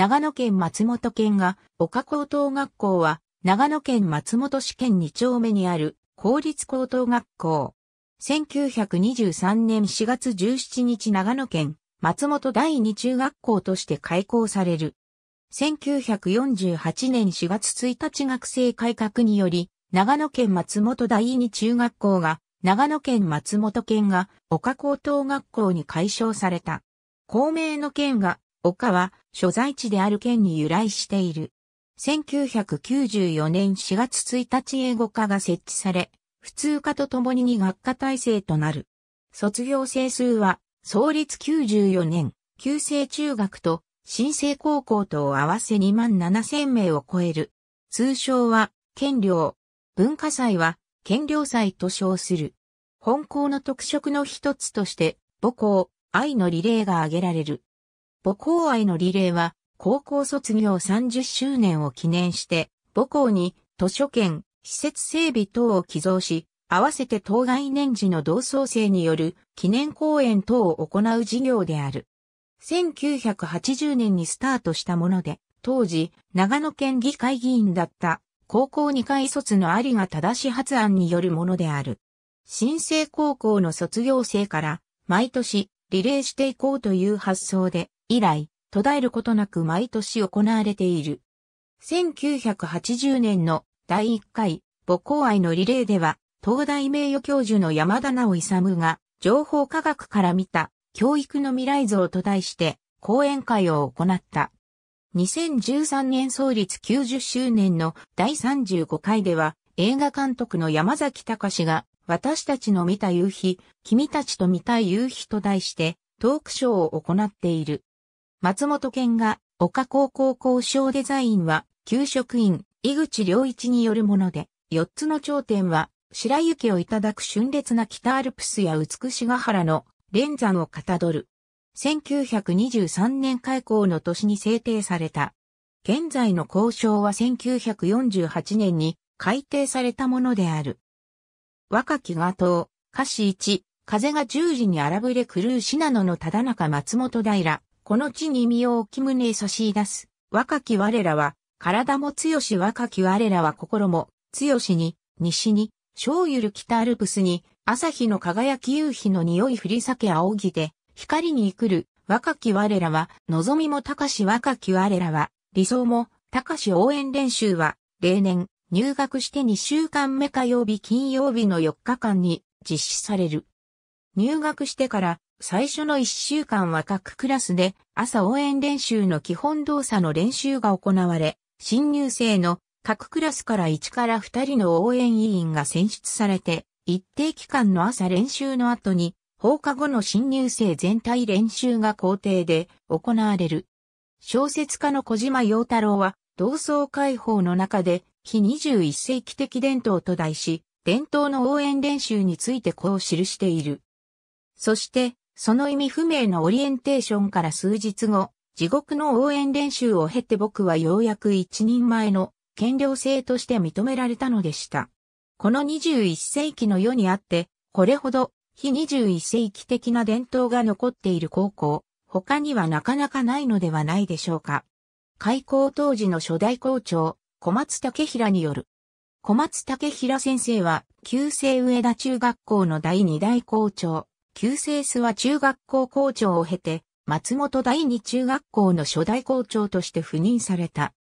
長野県松本県が、岡高等学校は、長野県松本市県2丁目にある、公立高等学校。1923年4月17日長野県、松本第二中学校として開校される。1948年4月1日学生改革により、長野県松本第二中学校が、長野県松本県が、岡高等学校に改称された。公明の県が丘は所在地である県に由来している。1994年4月1日英語科が設置され、普通科と共に2学科体制となる。卒業生数は、創立94年、旧制中学と新生高校とを合わせ2万7千名を超える。通称は、県領。文化祭は、県領祭と称する。本校の特色の一つとして、母校、愛のリレーが挙げられる。母校愛のリレーは、高校卒業30周年を記念して、母校に図書券、施設整備等を寄贈し、合わせて当該年次の同窓生による記念講演等を行う事業である。1980年にスタートしたもので、当時、長野県議会議員だった高校2回卒の有賀正し発案によるものである。新生高校の卒業生から、毎年、リレーしていこうという発想で、以来、途絶えることなく毎年行われている。1980年の第1回母校愛のリレーでは、東大名誉教授の山田直勇が、情報科学から見た教育の未来像と題して講演会を行った。2013年創立90周年の第35回では、映画監督の山崎隆が、私たちの見た夕日、君たちと見た夕日と題して、トークショーを行っている。松本県が、岡高校交渉デザインは、給食員、井口良一によるもので、四つの頂点は、白雪をいただく春烈な北アルプスや美しが原の連山をかたどる。1923年開校の年に制定された。現在の交渉は1948年に改定されたものである。若き画党、歌詞1、風が十字に荒ぶれ狂う信濃のただ中松本平、この地に身を置き胸差し出す。若き我らは、体も強し若き我らは心も、強しに、西に、小ゆる北アルプスに、朝日の輝き夕日の匂い振り裂け仰ぎで、光にくる、若き我らは、望みも高し若き我らは、理想も、高し応援練習は、例年、入学して2週間目火曜日金曜日の4日間に実施される。入学してから最初の1週間は各クラスで朝応援練習の基本動作の練習が行われ、新入生の各クラスから1から2人の応援委員が選出されて、一定期間の朝練習の後に、放課後の新入生全体練習が校庭で行われる。小説家の小島陽太郎は、同窓会法の中で、非21世紀的伝統と題し、伝統の応援練習についてこう記している。そして、その意味不明のオリエンテーションから数日後、地獄の応援練習を経て僕はようやく一人前の権良性として認められたのでした。この21世紀の世にあって、これほど非21世紀的な伝統が残っている高校、他にはなかなかないのではないでしょうか。開校当時の初代校長、小松武平による。小松武平先生は、旧制上田中学校の第2代校長、旧制スは中学校校長を経て、松本第二中学校の初代校長として赴任された。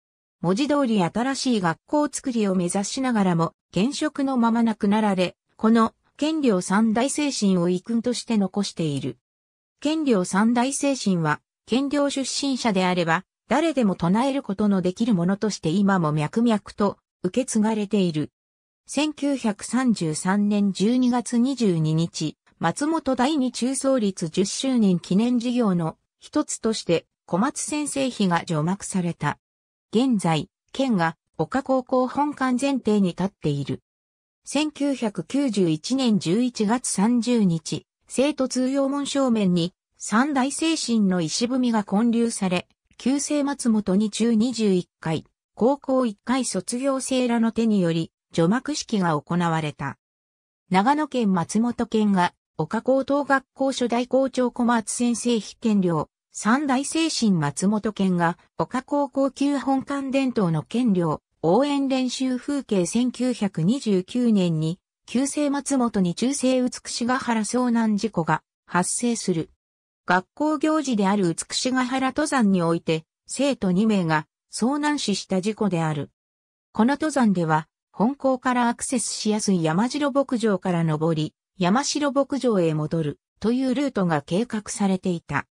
文字通り新しい学校作りを目指しながらも、現職のまま亡くなられ、この、権領三大精神を遺訓として残している。権領三大精神は、権領出身者であれば、誰でも唱えることのできるものとして今も脈々と受け継がれている。1933年12月22日、松本第二中創立10周年記念事業の一つとして小松先生碑が除幕された。現在、県が岡高校本館前提に立っている。1991年11月30日、生徒通用門正面に三大精神の石踏みが建立され、旧姓松本に中21回、高校1回卒業生らの手により除幕式が行われた。長野県松本県が岡高等学校初代校長小松先生必見料、三大精神松本県が、岡高校級本館伝統の県領、応援練習風景1929年に、旧姓松本に中世美しが原遭難事故が発生する。学校行事である美しが原登山において、生徒2名が遭難死した事故である。この登山では、本校からアクセスしやすい山城牧場から登り、山城牧場へ戻るというルートが計画されていた。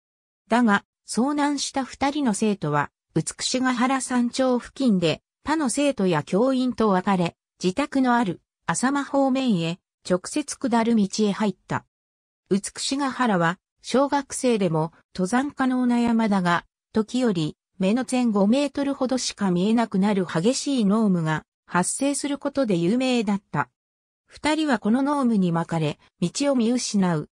だが、遭難した二人の生徒は、美しが原山頂付近で他の生徒や教員と別れ、自宅のある浅間方面へ直接下る道へ入った。美しが原は小学生でも登山可能な山だが、時折目の前5メートルほどしか見えなくなる激しい濃霧が発生することで有名だった。二人はこの濃霧に巻かれ、道を見失う。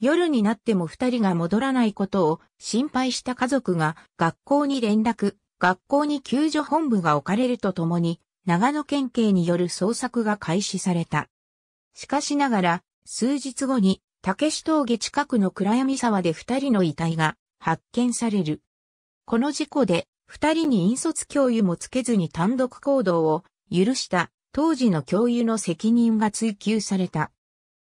夜になっても二人が戻らないことを心配した家族が学校に連絡、学校に救助本部が置かれるとともに、長野県警による捜索が開始された。しかしながら、数日後に、竹下峠近くの暗闇沢で二人の遺体が発見される。この事故で、二人に引率教諭もつけずに単独行動を許した当時の教諭の責任が追及された。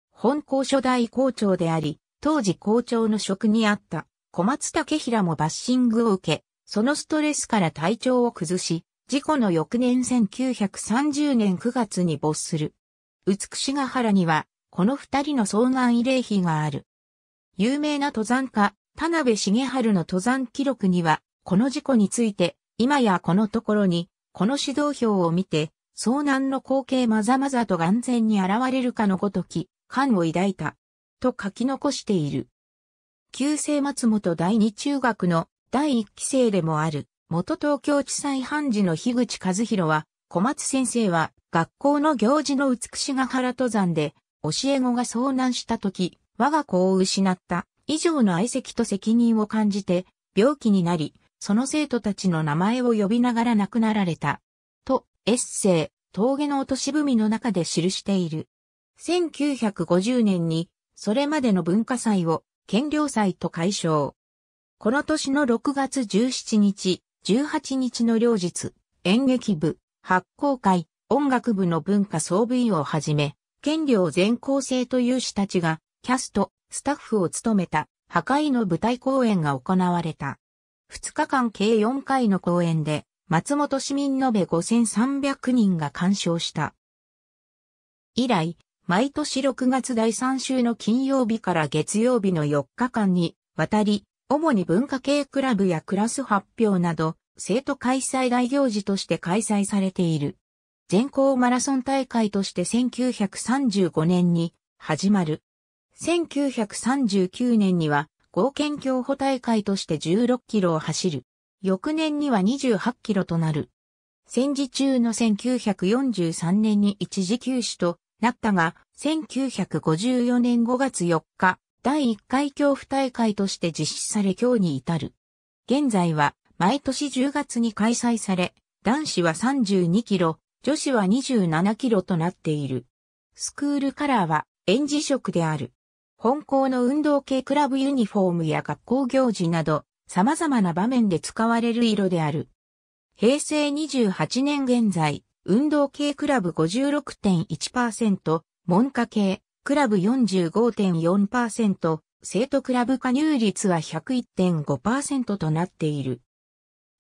本校初代校長であり、当時校長の職にあった小松武平もバッシングを受け、そのストレスから体調を崩し、事故の翌年1930年9月に没する。美しが原には、この二人の遭難慰霊碑がある。有名な登山家、田辺重春の登山記録には、この事故について、今やこのところに、この指導表を見て、遭難の光景まざまざと眼前に現れるかのごとき、感を抱いた。と書き残している。旧世松本第二中学の第一期生でもある、元東京地裁判事の樋口和弘は、小松先生は、学校の行事の美しが原登山で、教え子が遭難した時、我が子を失った、以上の愛席と責任を感じて、病気になり、その生徒たちの名前を呼びながら亡くなられた。エッセイ、峠の落とし踏みの中で記している。1950年に、それまでの文化祭を、権領祭と解消。この年の6月17日、18日の両日、演劇部、発行会、音楽部の文化総部員をはじめ、権領全校生という師たちが、キャスト、スタッフを務めた、破壊の舞台公演が行われた。2日間計4回の公演で、松本市民延べ5300人が鑑賞した。以来、毎年6月第3週の金曜日から月曜日の4日間にわたり、主に文化系クラブやクラス発表など、生徒開催大行事として開催されている。全校マラソン大会として1935年に始まる。1939年には、合憲競歩大会として16キロを走る。翌年には28キロとなる。戦時中の1943年に一時休止となったが、1954年5月4日、第1回恐怖大会として実施され今日に至る。現在は毎年10月に開催され、男子は32キロ、女子は27キロとなっている。スクールカラーは園児色である。本校の運動系クラブユニフォームや学校行事など、様々な場面で使われる色である。平成28年現在、運動系クラブ56.1%、文科系、クラブ45.4%、生徒クラブ加入率は101.5%となっている。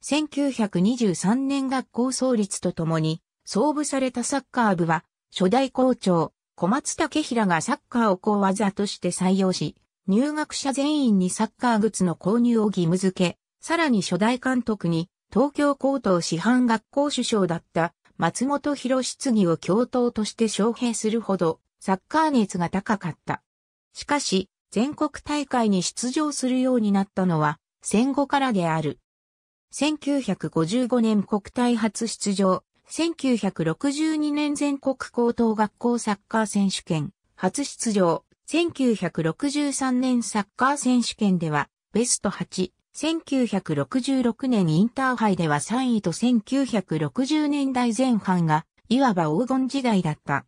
1923年学校創立とともに、創部されたサッカー部は、初代校長、小松武平がサッカーを講技として採用し、入学者全員にサッカーグッズの購入を義務付け、さらに初代監督に東京高等師範学校首相だった松本博質疑を教頭として招聘するほどサッカー熱が高かった。しかし、全国大会に出場するようになったのは戦後からである。1955年国体初出場、1962年全国高等学校サッカー選手権、初出場、1963年サッカー選手権ではベスト8、1966年インターハイでは3位と1960年代前半がいわば黄金時代だった。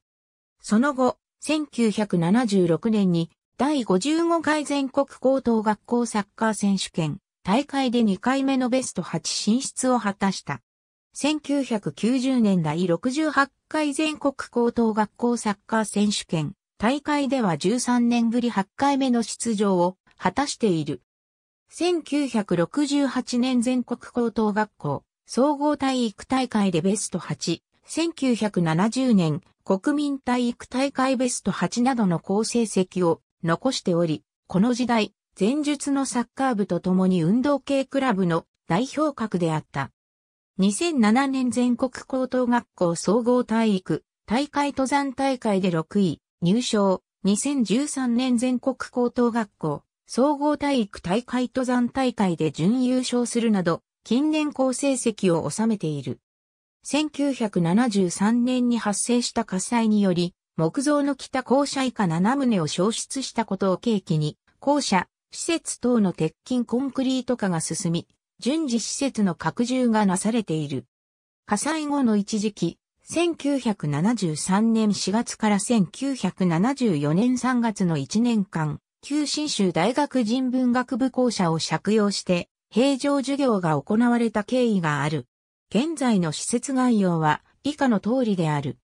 その後、1976年に第55回全国高等学校サッカー選手権大会で2回目のベスト8進出を果たした。1990年第68回全国高等学校サッカー選手権大会では13年ぶり8回目の出場を果たしている。1968年全国高等学校総合体育大会でベスト8、1970年国民体育大会ベスト8などの好成績を残しており、この時代、前述のサッカー部と共に運動系クラブの代表格であった。2007年全国高等学校総合体育大会登山大会で6位、入賞、2013年全国高等学校、総合体育大会登山大会で準優勝するなど、近年好成績を収めている。1973年に発生した火災により、木造の北校舎以下7棟を消失したことを契機に、校舎、施設等の鉄筋コンクリート化が進み、順次施設の拡充がなされている。火災後の一時期、1973年4月から1974年3月の1年間、旧新州大学人文学部校舎を借用して、平常授業が行われた経緯がある。現在の施設概要は以下の通りである。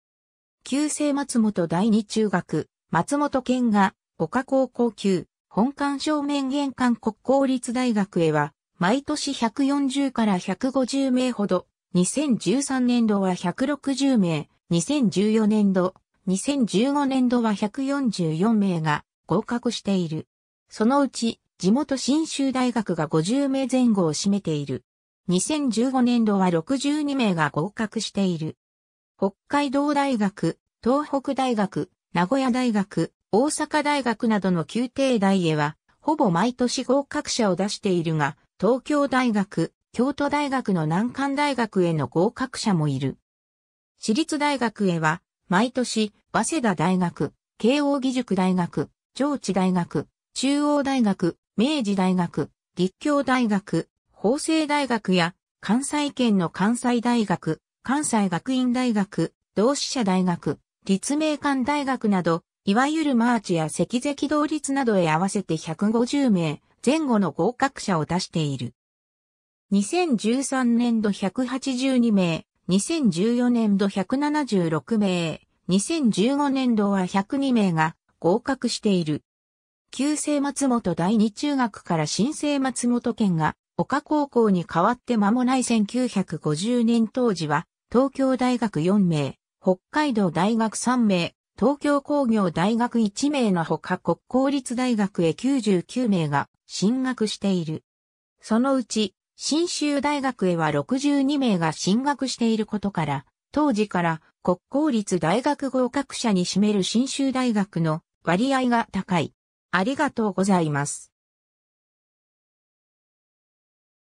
旧制松本第二中学、松本県が、岡高校級、本館正面玄関国公立大学へは、毎年140から150名ほど2013年度は160名、2014年度、2015年度は144名が合格している。そのうち、地元新州大学が50名前後を占めている。2015年度は62名が合格している。北海道大学、東北大学、名古屋大学、大阪大学などの宮廷大へは、ほぼ毎年合格者を出しているが、東京大学、京都大学の南関大学への合格者もいる。私立大学へは、毎年、早稲田大学、慶応義塾大学、上智大学、中央大学、明治大学、立教大学、法政大学や、関西圏の関西大学、関西学院大学、同志社大学、立命館大学など、いわゆるマーチや赤石同率などへ合わせて150名前後の合格者を出している。2013年度182名、2014年度176名、2015年度は102名が合格している。旧制松本第二中学から新制松本県が岡高校に変わって間もない1950年当時は東京大学4名、北海道大学3名、東京工業大学1名のほか国公立大学へ99名が進学している。そのうち新州大学へは62名が進学していることから、当時から国公立大学合格者に占める新州大学の割合が高い。ありがとうございます。